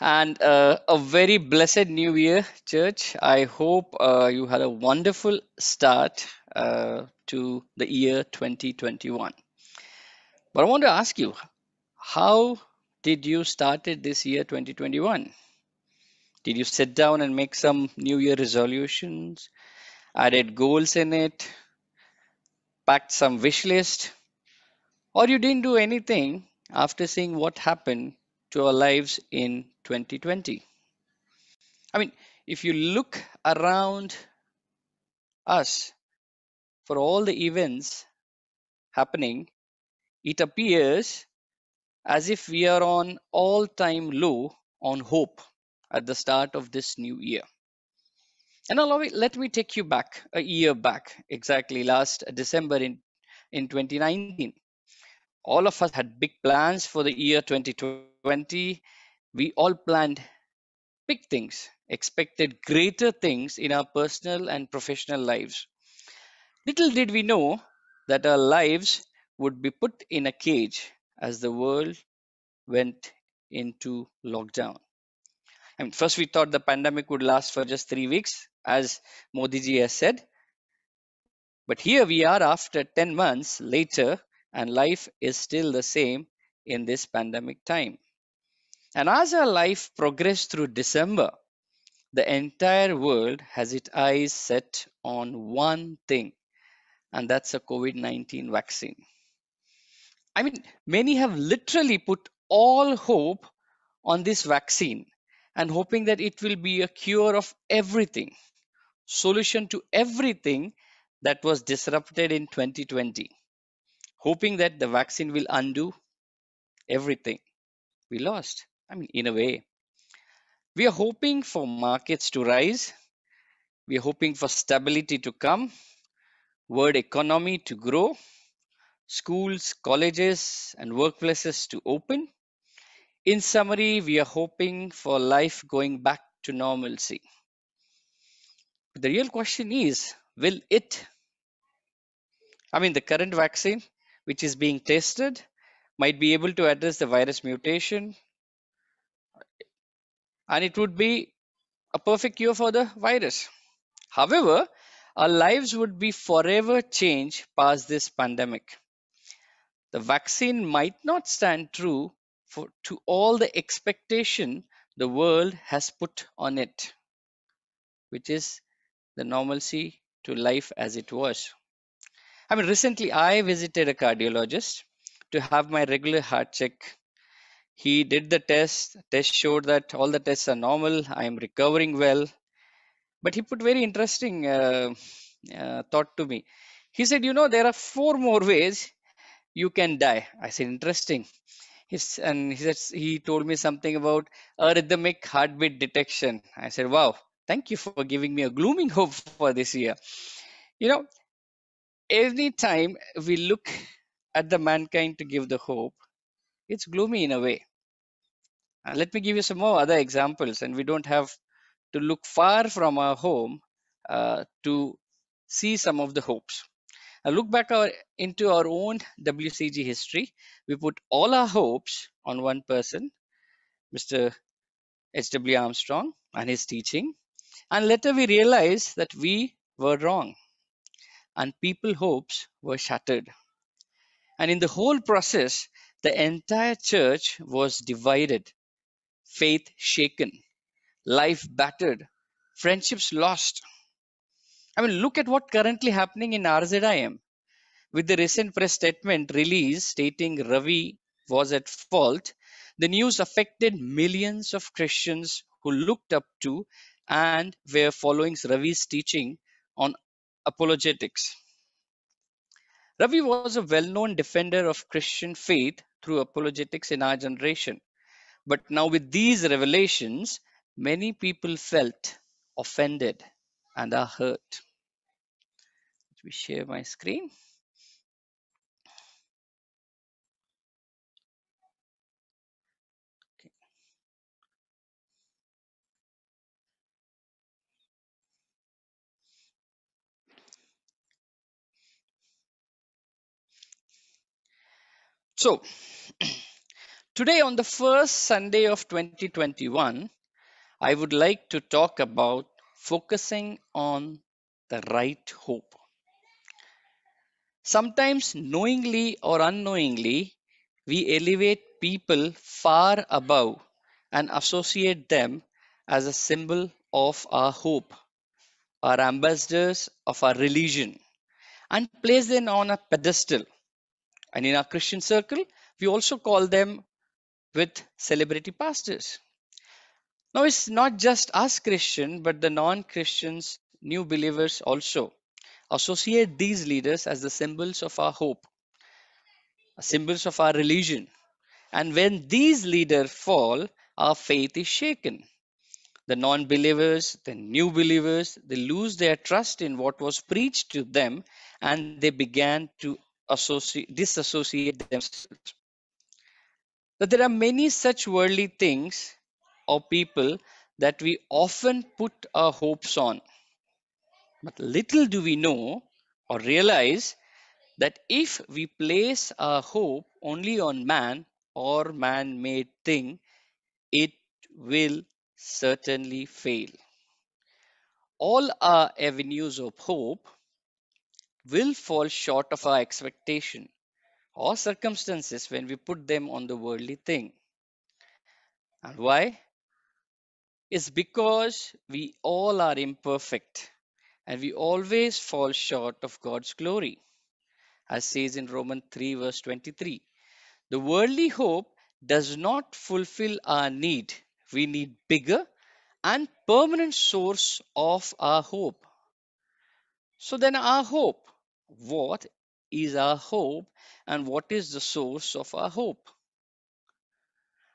and uh, a very blessed new year church i hope uh, you had a wonderful start uh, to the year 2021 but i want to ask you how did you started this year 2021 did you sit down and make some new year resolutions added goals in it packed some wish list or you didn't do anything after seeing what happened to our lives in 2020. I mean, if you look around us for all the events happening, it appears as if we are on all time low on hope at the start of this new year. And allow me, let me take you back a year back, exactly last December in, in 2019. All of us had big plans for the year 2020 we all planned big things, expected greater things in our personal and professional lives. Little did we know that our lives would be put in a cage as the world went into lockdown. I mean, first we thought the pandemic would last for just three weeks, as Modi ji has said. But here we are after 10 months later, and life is still the same in this pandemic time. And as our life progressed through December, the entire world has its eyes set on one thing, and that's a COVID 19 vaccine. I mean, many have literally put all hope on this vaccine and hoping that it will be a cure of everything, solution to everything that was disrupted in 2020, hoping that the vaccine will undo everything we lost. I mean, in a way, we are hoping for markets to rise. We are hoping for stability to come, world economy to grow, schools, colleges, and workplaces to open. In summary, we are hoping for life going back to normalcy. But the real question is will it? I mean, the current vaccine, which is being tested, might be able to address the virus mutation, and it would be a perfect cure for the virus. However, our lives would be forever changed past this pandemic. The vaccine might not stand true for, to all the expectation the world has put on it, which is the normalcy to life as it was. I mean, recently I visited a cardiologist to have my regular heart check he did the test test showed that all the tests are normal i am recovering well but he put very interesting uh, uh, thought to me he said you know there are four more ways you can die i said interesting He's, and he said he told me something about arrhythmic heartbeat detection i said wow thank you for giving me a glooming hope for this year you know every time we look at the mankind to give the hope it's gloomy in a way uh, let me give you some more other examples, and we don't have to look far from our home uh, to see some of the hopes. Now look back our, into our own WCG history. We put all our hopes on one person, Mr. H.W. Armstrong and his teaching. And later we realized that we were wrong and people's hopes were shattered. And in the whole process, the entire church was divided faith shaken, life battered, friendships lost. I mean, look at what currently happening in RZIM with the recent press statement release stating Ravi was at fault. The news affected millions of Christians who looked up to and were following Ravi's teaching on apologetics. Ravi was a well known defender of Christian faith through apologetics in our generation. But now, with these revelations, many people felt offended and are hurt. Let me share my screen. So, Today, on the first Sunday of 2021, I would like to talk about focusing on the right hope. Sometimes, knowingly or unknowingly, we elevate people far above and associate them as a symbol of our hope, our ambassadors of our religion, and place them on a pedestal. And in our Christian circle, we also call them with celebrity pastors. Now, it's not just us Christian, but the non Christians, new believers also associate these leaders as the symbols of our hope, symbols of our religion. And when these leaders fall, our faith is shaken. The non believers, the new believers, they lose their trust in what was preached to them and they began to associate, disassociate themselves that there are many such worldly things or people that we often put our hopes on. But little do we know or realize that if we place our hope only on man or man made thing, it will certainly fail. All our avenues of hope will fall short of our expectation or circumstances when we put them on the worldly thing. And why? It's because we all are imperfect and we always fall short of God's glory. As says in Romans 3, verse 23, the worldly hope does not fulfill our need. We need bigger and permanent source of our hope. So then our hope, what is our hope and what is the source of our hope?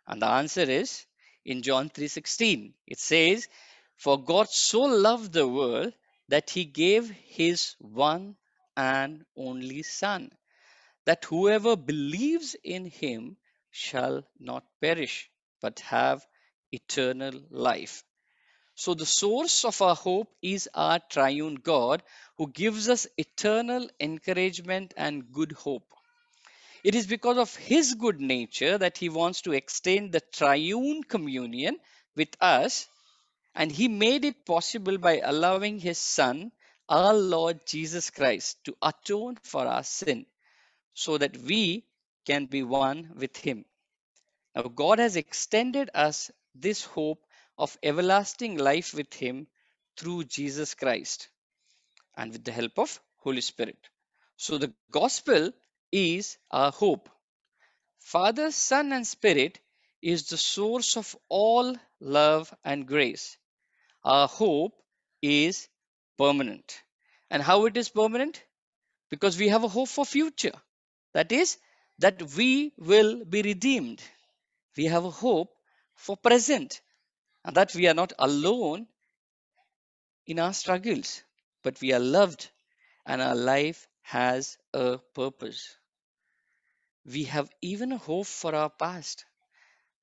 And the answer is in John 3:16. It says, "For God so loved the world that he gave his one and only son, that whoever believes in him shall not perish but have eternal life." So the source of our hope is our triune God who gives us eternal encouragement and good hope. It is because of his good nature that he wants to extend the triune communion with us, and he made it possible by allowing his son, our Lord Jesus Christ, to atone for our sin so that we can be one with him. Now, God has extended us this hope of everlasting life with him through Jesus Christ and with the help of Holy Spirit. So the gospel is our hope. Father, Son, and Spirit is the source of all love and grace. Our hope is permanent. And how it is permanent? Because we have a hope for future. That is, that we will be redeemed. We have a hope for present and that we are not alone in our struggles, but we are loved and our life has a purpose. We have even a hope for our past.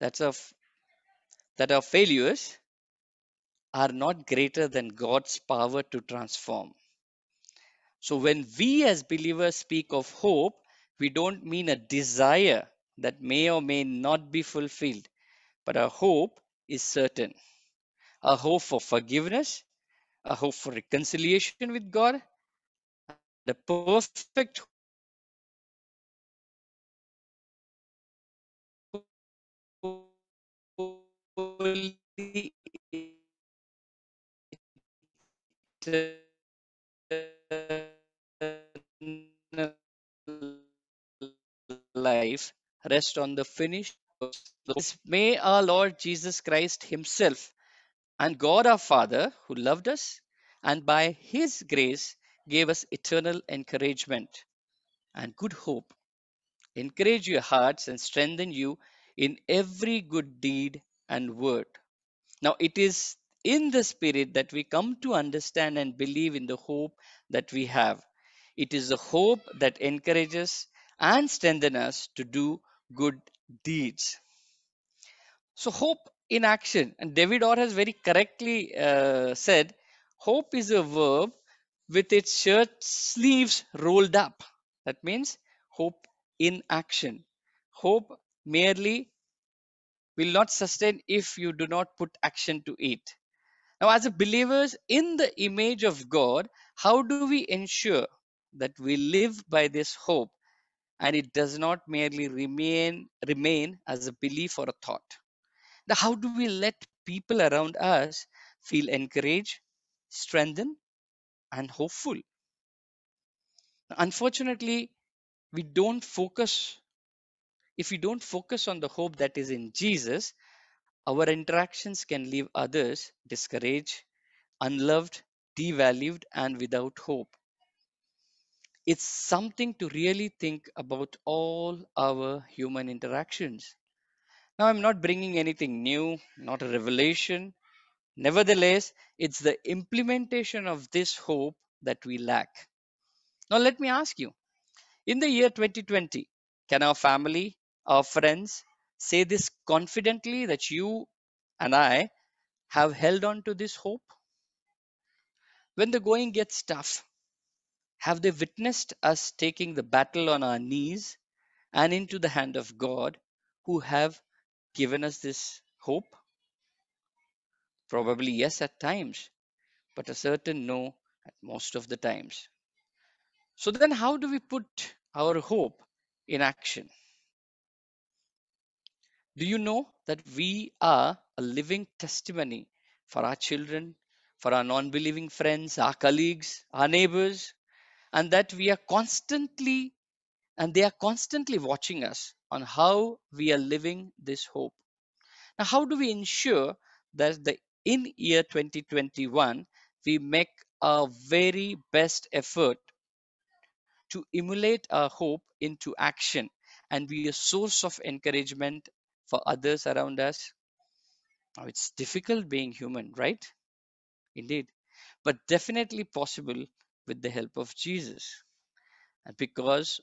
That's a that our failures are not greater than God's power to transform. So, when we as believers speak of hope, we don't mean a desire that may or may not be fulfilled, but a hope is certain a hope for forgiveness, a hope for reconciliation with God, the perfect holy life rest on the finished May our Lord Jesus Christ Himself and God our Father, who loved us and by His grace gave us eternal encouragement and good hope, encourage your hearts and strengthen you in every good deed and word. Now, it is in the Spirit that we come to understand and believe in the hope that we have. It is the hope that encourages and strengthens us to do good deeds. So hope in action, and David Orr has very correctly uh, said, hope is a verb with its shirt sleeves rolled up. That means hope in action. Hope merely will not sustain if you do not put action to it. Now, as believers in the image of God, how do we ensure that we live by this hope and it does not merely remain remain as a belief or a thought? how do we let people around us feel encouraged strengthened and hopeful unfortunately we don't focus if we don't focus on the hope that is in jesus our interactions can leave others discouraged unloved devalued and without hope it's something to really think about all our human interactions now, I'm not bringing anything new, not a revelation. Nevertheless, it's the implementation of this hope that we lack. Now, let me ask you in the year 2020, can our family, our friends say this confidently that you and I have held on to this hope? When the going gets tough, have they witnessed us taking the battle on our knees and into the hand of God who have given us this hope? Probably yes at times, but a certain no at most of the times. So then, how do we put our hope in action? Do you know that we are a living testimony for our children, for our non believing friends, our colleagues, our neighbors, and that we are constantly, and they are constantly watching us on how we are living this hope. Now, how do we ensure that the in year 2021 we make our very best effort to emulate our hope into action and be a source of encouragement for others around us? Now, it's difficult being human, right? Indeed, but definitely possible with the help of Jesus. And because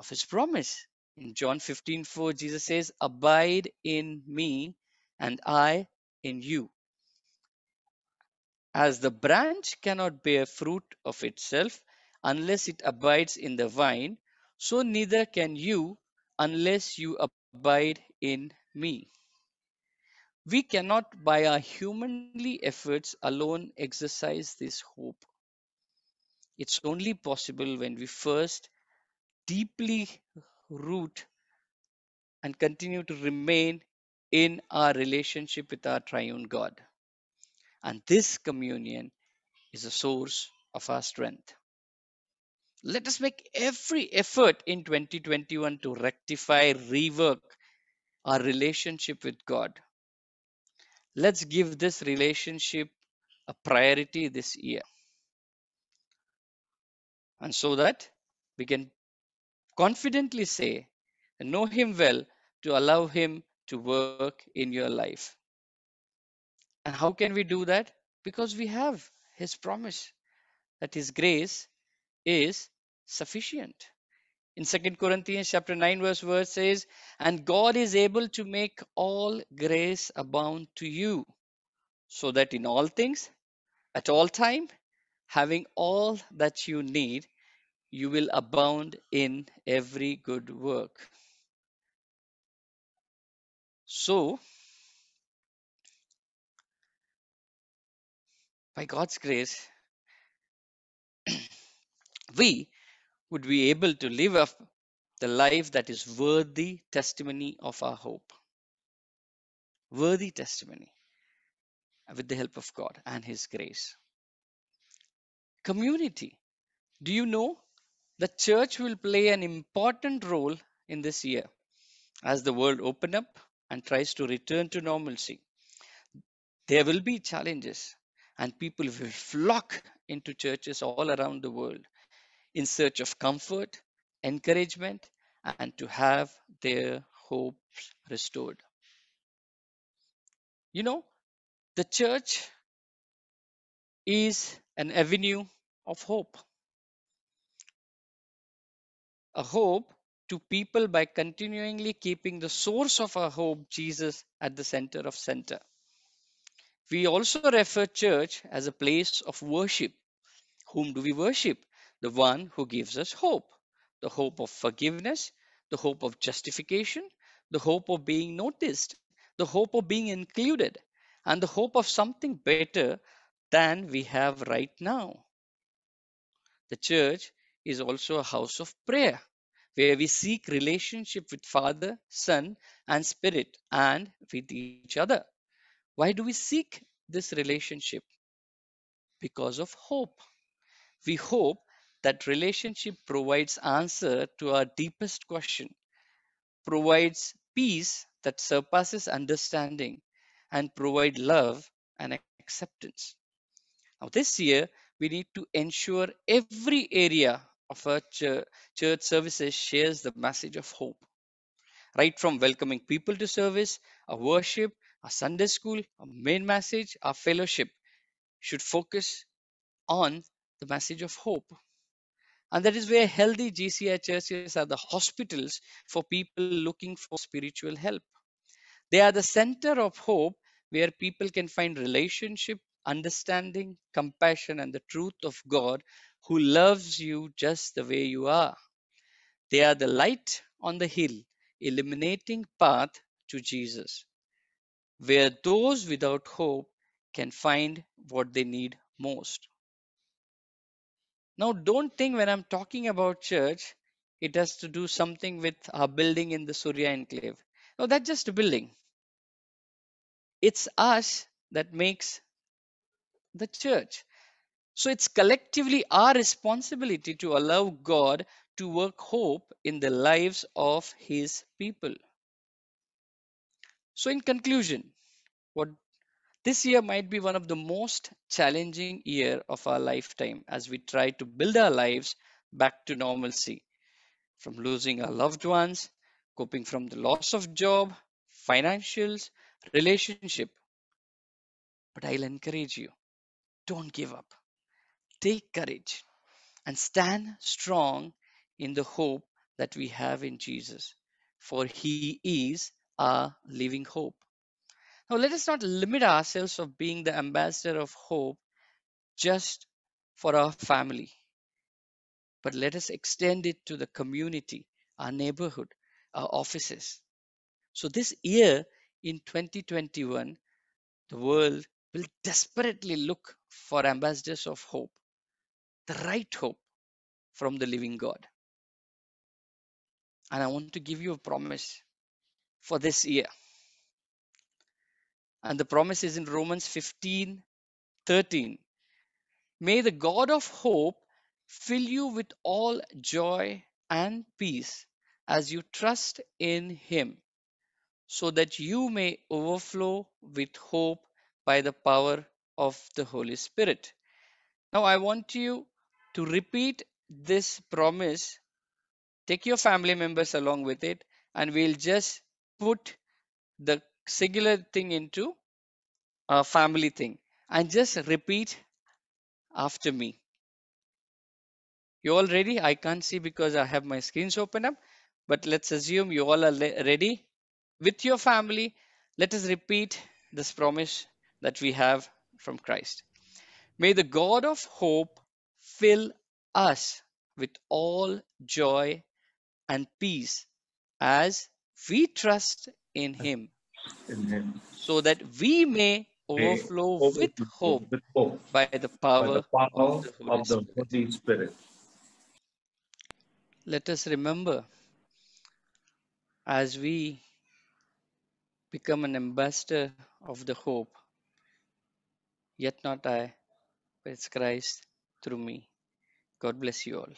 of his promise, in John 15 4, Jesus says, Abide in me and I in you. As the branch cannot bear fruit of itself unless it abides in the vine, so neither can you unless you abide in me. We cannot, by our humanly efforts alone, exercise this hope. It's only possible when we first deeply root and continue to remain in our relationship with our triune God. And this communion is a source of our strength. Let us make every effort in 2021 to rectify, rework our relationship with God. Let's give this relationship a priority this year. And so that we can confidently say, Know Him well to allow Him to work in your life. And how can we do that? Because we have His promise that His grace is sufficient. In 2 Corinthians chapter 9 verse verse says, And God is able to make all grace abound to you, so that in all things, at all time, having all that you need you will abound in every good work. So, by God's grace, we would be able to live up the life that is worthy testimony of our hope. Worthy testimony with the help of God and His grace. Community. Do you know the church will play an important role in this year as the world opens up and tries to return to normalcy. There will be challenges, and people will flock into churches all around the world in search of comfort, encouragement, and to have their hopes restored. You know, the church is an avenue of hope a hope to people by continually keeping the source of our hope, Jesus, at the center of center. We also refer church as a place of worship. Whom do we worship? The one who gives us hope, the hope of forgiveness, the hope of justification, the hope of being noticed, the hope of being included, and the hope of something better than we have right now. The church is also a house of prayer where we seek relationship with Father, Son, and Spirit and with each other. Why do we seek this relationship? Because of hope. We hope that relationship provides answer to our deepest question, provides peace that surpasses understanding, and provide love and acceptance. Now, this year, we need to ensure every area of church services shares the message of hope. Right from welcoming people to service, our worship, our Sunday school, our main message, our fellowship should focus on the message of hope. And that is where healthy GCI churches are the hospitals for people looking for spiritual help. They are the center of hope where people can find relationship understanding, compassion, and the truth of God who loves you just the way you are. They are the light on the hill, illuminating path to Jesus, where those without hope can find what they need most. Now, don't think when I'm talking about church, it has to do something with our building in the Surya enclave. No, that's just a building. It's us that makes the church. So it's collectively our responsibility to allow God to work hope in the lives of his people. So in conclusion, what this year might be one of the most challenging year of our lifetime as we try to build our lives back to normalcy from losing our loved ones, coping from the loss of job, financials, relationship. But I'll encourage you don't give up. Take courage and stand strong in the hope that we have in Jesus, for he is our living hope. Now, let us not limit ourselves of being the ambassador of hope just for our family, but let us extend it to the community, our neighborhood, our offices. So, this year in 2021, the world will desperately look for ambassadors of hope, the right hope from the living God. And I want to give you a promise for this year. And the promise is in Romans 15 13. May the God of hope fill you with all joy and peace as you trust in Him, so that you may overflow with hope by the power of the Holy Spirit. Now, I want you to repeat this promise. Take your family members along with it, and we'll just put the singular thing into a family thing and just repeat after me. You all ready? I can't see because I have my screens open up, but let's assume you all are ready with your family. Let us repeat this promise that we have from Christ. May the God of hope fill us with all joy and peace as we trust in Him, in him. so that we may overflow may with, hope with hope, by the power, by the power of, the of, the Holy Spirit. Let us remember as we become an ambassador of the hope Yet not I, but it's Christ through me. God bless you all.